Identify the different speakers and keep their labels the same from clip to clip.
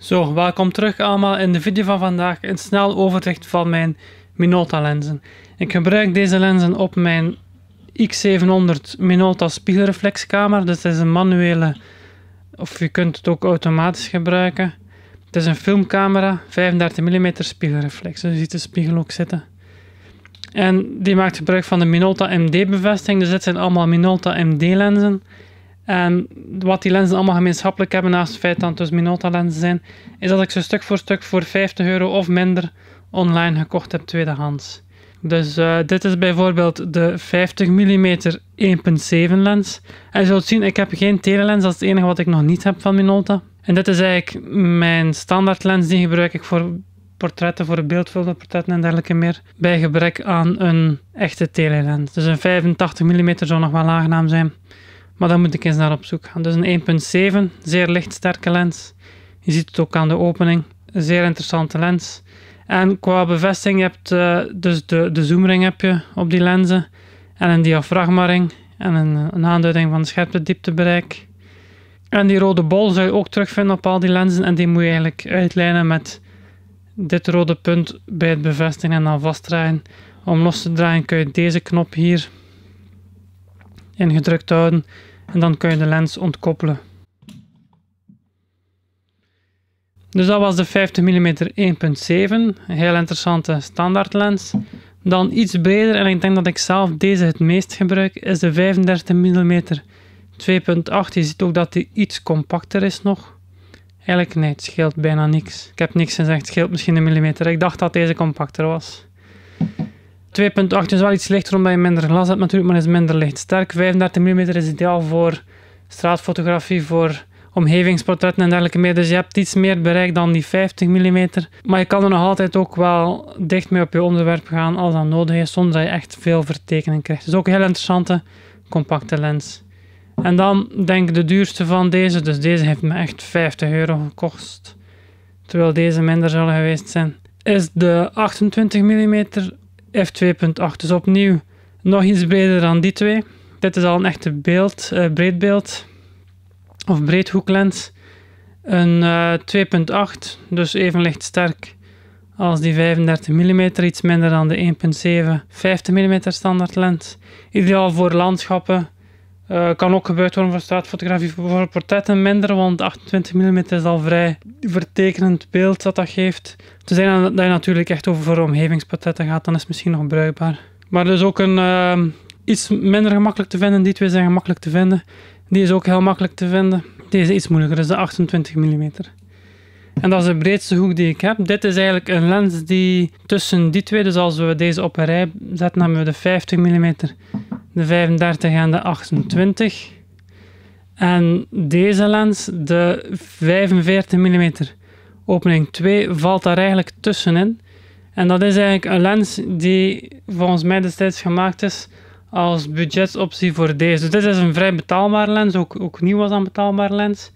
Speaker 1: Zo, welkom terug allemaal in de video van vandaag. Een snel overzicht van mijn Minolta lenzen. Ik gebruik deze lenzen op mijn X700 Minolta spiegelreflexcamera. Dus het is een manuele, of je kunt het ook automatisch gebruiken. Het is een filmcamera, 35 mm spiegelreflex. Dus je ziet de spiegel ook zitten. En die maakt gebruik van de Minolta MD bevestiging. Dus dit zijn allemaal Minolta MD lenzen. En ehm, wat die lenzen allemaal gemeenschappelijk hebben, naast het feit dat het dus Minolta-lenzen zijn, is dat ik ze stuk voor stuk voor 50 euro of minder online gekocht heb tweedehands. Dus eh, dit is bijvoorbeeld de 50 mm 1.7 lens. En je zult zien, ik heb geen telelens, dat is het enige wat ik nog niet heb van Minolta. En dit is eigenlijk mijn standaard lens, die gebruik ik voor portretten, voor beeldvullende portretten en dergelijke meer, bij gebrek aan een echte telelens. Dus een 85 mm zou nog wel aangenaam zijn. Maar dan moet ik eens naar op zoek gaan. Dus een 1.7, zeer lichtsterke lens. Je ziet het ook aan de opening. Een zeer interessante lens. En qua bevestiging heb je eh, dus de, de zoomring heb je op die lenzen. En een diafragmaring. En een, een aanduiding van scherpte dieptebereik. En die rode bol zou je ook terugvinden op al die lenzen. En die moet je eigenlijk uitlijnen met dit rode punt bij het bevestigen en dan vastdraaien. Om los te draaien kun je deze knop hier ingedrukt houden. En dan kun je de lens ontkoppelen. Dus dat was de 50 mm 1.7, een heel interessante standaardlens. Dan iets breder, en ik denk dat ik zelf deze het meest gebruik, is de 35 mm 2.8. Je ziet ook dat die iets compacter is nog. Eigenlijk nee, het scheelt bijna niks. Ik heb niks gezegd, het scheelt misschien een millimeter. Ik dacht dat deze compacter was. 2.8 is wel iets lichter omdat je minder glas hebt natuurlijk, maar is minder licht sterk 35 mm is ideaal voor straatfotografie, voor omgevingsportretten en dergelijke meer. Dus je hebt iets meer bereik dan die 50 mm. Maar je kan er nog altijd ook wel dicht mee op je onderwerp gaan als dat nodig is, zonder dat je echt veel vertekening krijgt. Dus ook een heel interessante compacte lens. En dan denk ik de duurste van deze, dus deze heeft me echt 50 euro gekost. Terwijl deze minder zullen geweest zijn. Is de 28 mm F2.8 dus opnieuw nog iets breder dan die twee. Dit is al een echte beeld, eh, breedbeeld of breedhoeklens. Een 2.8, eh, dus even licht sterk als die 35 mm, iets minder dan de 1.7 50 mm standaard lens. Ideaal voor landschappen, eh, kan ook gebruikt worden voor straatfotografie. Voor portretten minder, want 28 mm is al vrij vertekenend beeld dat dat geeft. Te zijn dat je natuurlijk echt over voor omgevingsportretten gaat, dan is het misschien nog bruikbaar. Maar dus ook een, eh, iets minder gemakkelijk te vinden. Die twee zijn gemakkelijk te vinden. Die is ook heel makkelijk te vinden. Deze is iets moeilijker, dat is de 28 mm. En dat is de breedste hoek die ik heb. Dit is eigenlijk een lens die tussen die twee, dus als we deze op een rij zetten, hebben we de 50 mm de 35 en de 28. En deze lens, de 45 mm opening 2, valt daar eigenlijk tussenin. En dat is eigenlijk een lens die volgens mij destijds gemaakt is als budgetoptie voor deze. Dus dit is een vrij betaalbare lens, ook, ook nieuw was een betaalbare lens.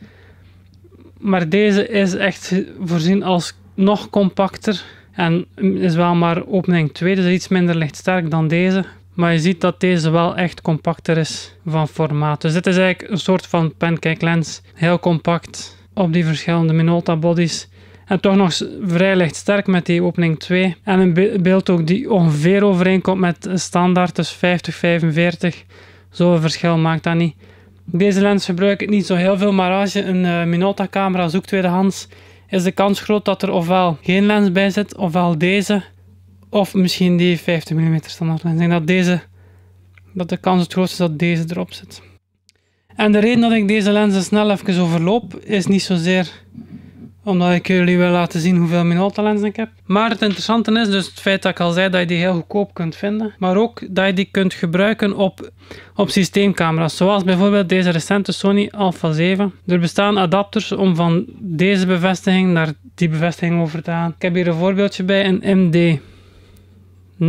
Speaker 1: Maar deze is echt voorzien als nog compacter en is wel maar opening 2, dus iets minder lichtsterk dan deze. Maar je ziet dat deze wel echt compacter is van formaat. Dus dit is eigenlijk een soort van pancake lens. Heel compact op die verschillende Minolta bodies. En toch nog vrij licht sterk met die opening 2. En een beeld ook die ongeveer overeenkomt met standaard, dus 50-45. Zo'n verschil maakt dat niet. Deze lens gebruik ik niet zo heel veel, maar als je een uh, Minolta camera zoekt tweedehands, is de kans groot dat er ofwel geen lens bij zit, ofwel deze. Of misschien die 50 mm standaardlens. Ik denk dat deze, dat de kans het grootste is dat deze erop zit. En de reden dat ik deze lenzen snel even overloop, is niet zozeer omdat ik jullie wil laten zien hoeveel Minolta lenzen ik heb. Maar het interessante is dus het feit dat ik al zei dat je die heel goedkoop kunt vinden. Maar ook dat je die kunt gebruiken op, op systeemcamera's. Zoals bijvoorbeeld deze recente Sony Alpha 7. Er bestaan adapters om van deze bevestiging naar die bevestiging over te gaan. Ik heb hier een voorbeeldje bij, een MD.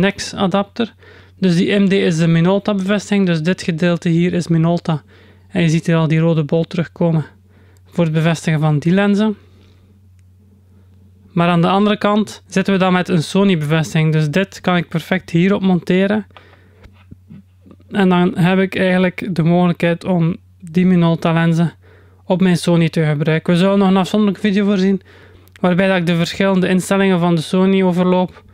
Speaker 1: NEX adapter. Dus die MD is de Minolta bevestiging, dus dit gedeelte hier is Minolta. En je ziet hier al die rode bol terugkomen voor het bevestigen van die lenzen. Maar aan de andere kant zitten we dan met een Sony bevestiging, dus dit kan ik perfect hierop monteren. En dan heb ik eigenlijk de mogelijkheid om die Minolta lenzen op mijn Sony te gebruiken. We zullen nog een afzonderlijke video voorzien waarbij dat ik de verschillende instellingen van de Sony overloop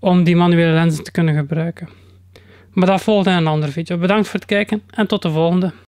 Speaker 1: om die manuele lenzen te kunnen gebruiken. Maar dat volgt in een andere video. Bedankt voor het kijken en tot de volgende.